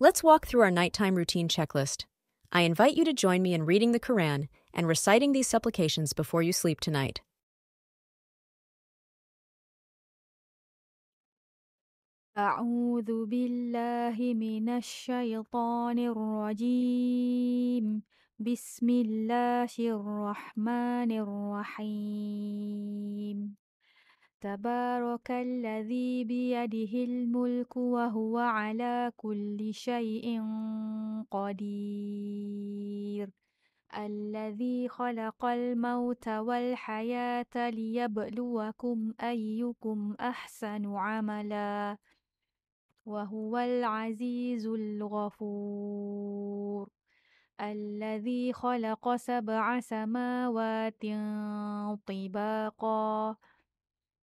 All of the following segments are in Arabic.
Let's walk through our nighttime routine checklist. I invite you to join me in reading the Quran and reciting these supplications before you sleep tonight. أعوذ بالله من الشيطان الرجيم بسم الله الرحمن الرحيم تبارك الذي بيده الملك وهو على كل شيء قدير الذي خلق الموت والحياه ليبلوكم ايكم احسن عملا وهو العزيز الغفور الذي خلق سبع سماوات طباقا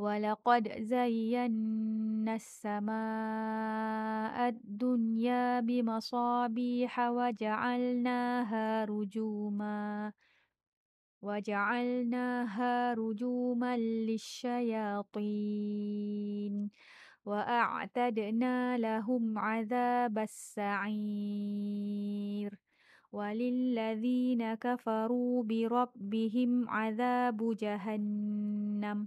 ولقد زينا السماء الدنيا بمصابيح وجعلناها رجوما وجعلناها رجوما للشياطين وأعتدنا لهم عذاب السعير وللذين كفروا بربهم عذاب جهنم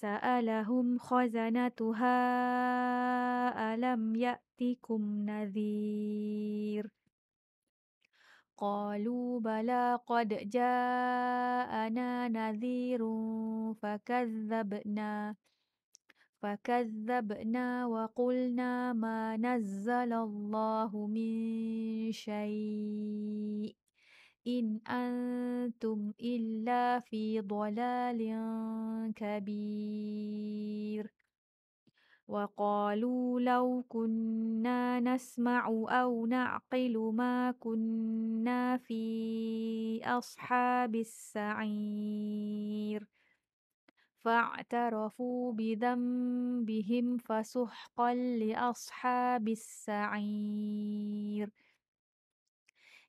سألهم خزنتها ألم يأتكم نذير قالوا بلى قد جاءنا نذير فكذبنا فكذبنا وقلنا ما نزل الله من شيء إن أنتم إلا في ضلال كبير وقالوا لو كنا نسمع أو نعقل ما كنا في أصحاب السعير فاعترفوا بذنبهم فسحقا لأصحاب السعير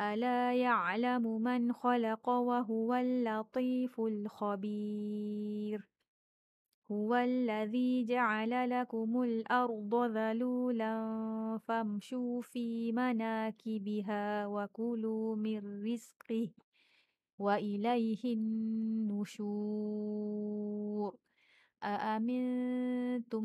ألا يعلم من خلق وهو اللطيف الخبير هو الذي جعل لكم الأرض ذلولا فامشوا في مناكبها وكلوا من رزقه وإليه النشور أأمنتم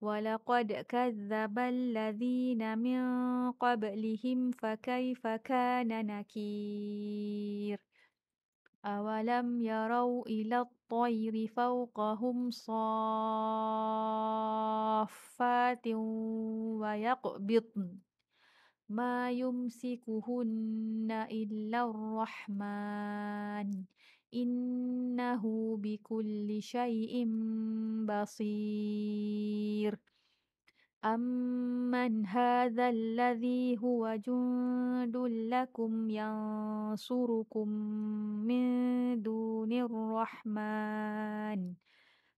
ولقد كذب الذين من قبلهم فكيف كان نكير أولم يروا إلى الطير فوقهم صافات ويقبضن ما يمسكهن إلا الرحمن إنه بكل شيء بصير أمن هذا الذي هو جند لكم ينصركم من دون الرحمن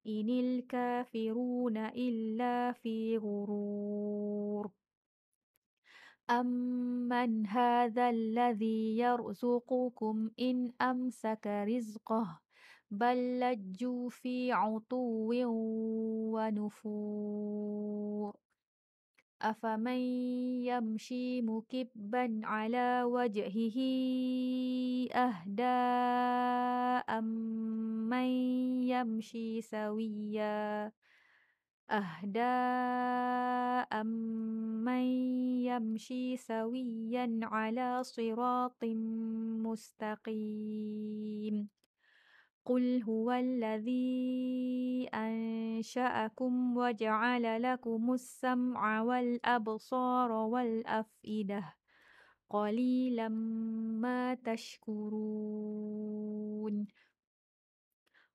إن الكافرون إلا في غرور أَمَّنْ هَذَا الَّذِي يَرْزُقُكُمْ إِنْ أَمْسَكَ رِزْقَهُ بَل لَّجُّوا فِي عطو وَنُفُورٍ أَفَمَن يَمْشِي مُكِبًّا عَلَىٰ وَجْهِهِ أَهْدَىٰ أَمَّن يَمْشِي سَوِيًّا أهداء من يمشي سويا على صراط مستقيم قل هو الذي أنشأكم وجعل لكم السمع والأبصار والأفئدة قليلا ما تشكرون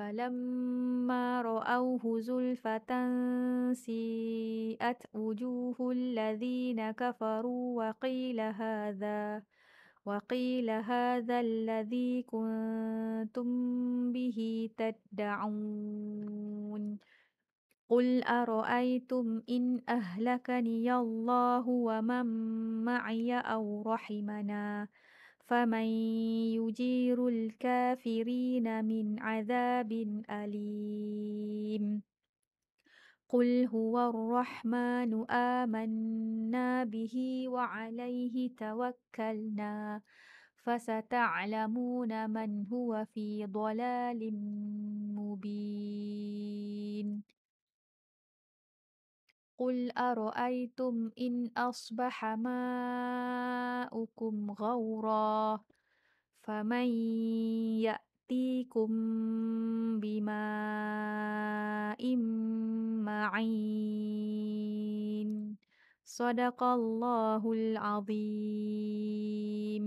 فلما رأوه زلفة سيئت وجوه الذين كفروا وقيل هذا وقيل هذا الذي كنتم به تدعون قل أرأيتم إن أهلكني الله ومن معي أو رحمنا فمن يجير الكافرين من عذاب أليم قل هو الرحمن آمنا به وعليه توكلنا فستعلمون من هو في ضلال مبين قل أرأيتم إن أصبح ماء ماؤكم غورا فمن يأتيكم بماء معين صدق الله العظيم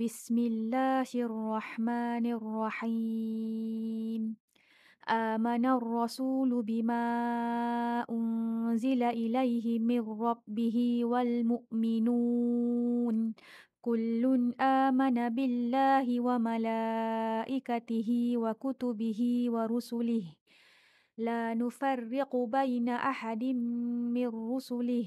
بسم الله الرحمن الرحيم آمن الرسول بما أنزل إليه من ربه والمؤمنون كل آمن بالله وملائكته وكتبه ورسله لا نفرق بين أحد من رسله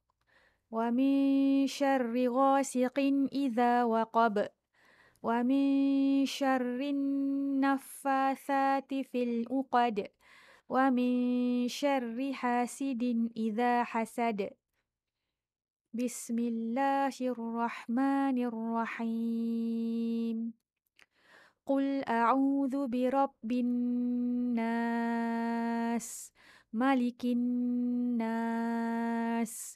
ومن شر غاسق إذا وقب ومن شر النفاثات في الأقد ومن شر حاسد إذا حسد بسم الله الرحمن الرحيم قل أعوذ برب الناس ملك الناس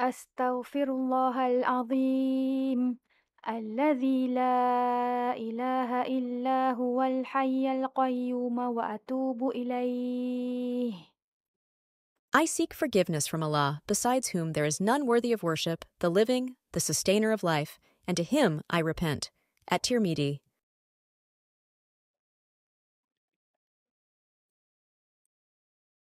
أستغفر الله العظيم الذي لا إله إلا هو الحي القيوم وأتوب إليه. I seek forgiveness from Allah, besides whom there is none worthy of worship, the living, the sustainer of life, and to Him I repent. At Tirmidhi,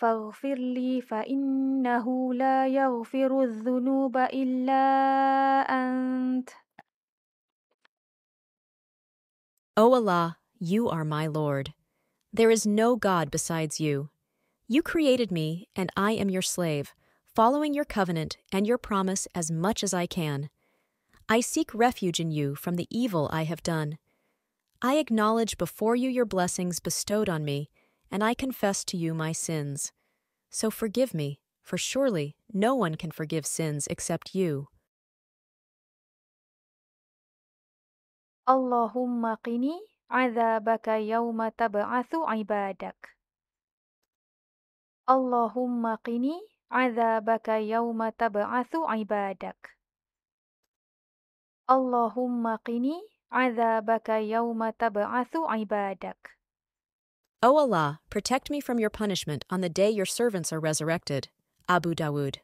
فاغفر لي فإنه لا يغفر الذنوب إلا أنت. O Allah, you are my Lord. There is no God besides you. You created me, and I am your slave, following your covenant and your promise as much as I can. I seek refuge in you from the evil I have done. I acknowledge before you your blessings bestowed on me and I confess to you my sins. So forgive me, for surely no one can forgive sins except you. Allahumma qini azabaka yawma tab'athu ibadak. Allahumma qini azabaka yawma tab'athu ibadak. Allahumma qini azabaka yawma tab'athu ibadak. O Allah, protect me from your punishment on the day your servants are resurrected. Abu Dawood.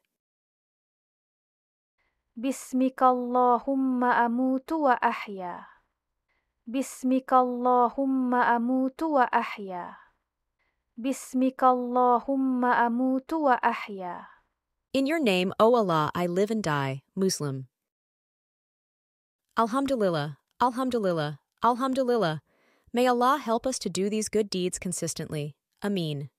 بسمك اللهم أموت وأحيا بسمك اللهم أموت وأحيا بسمك اللهم أموت وأحيا In your name, O Allah, I live and die, Muslim. Alhamdulillah, Alhamdulillah, Alhamdulillah, May Allah help us to do these good deeds consistently. Amin.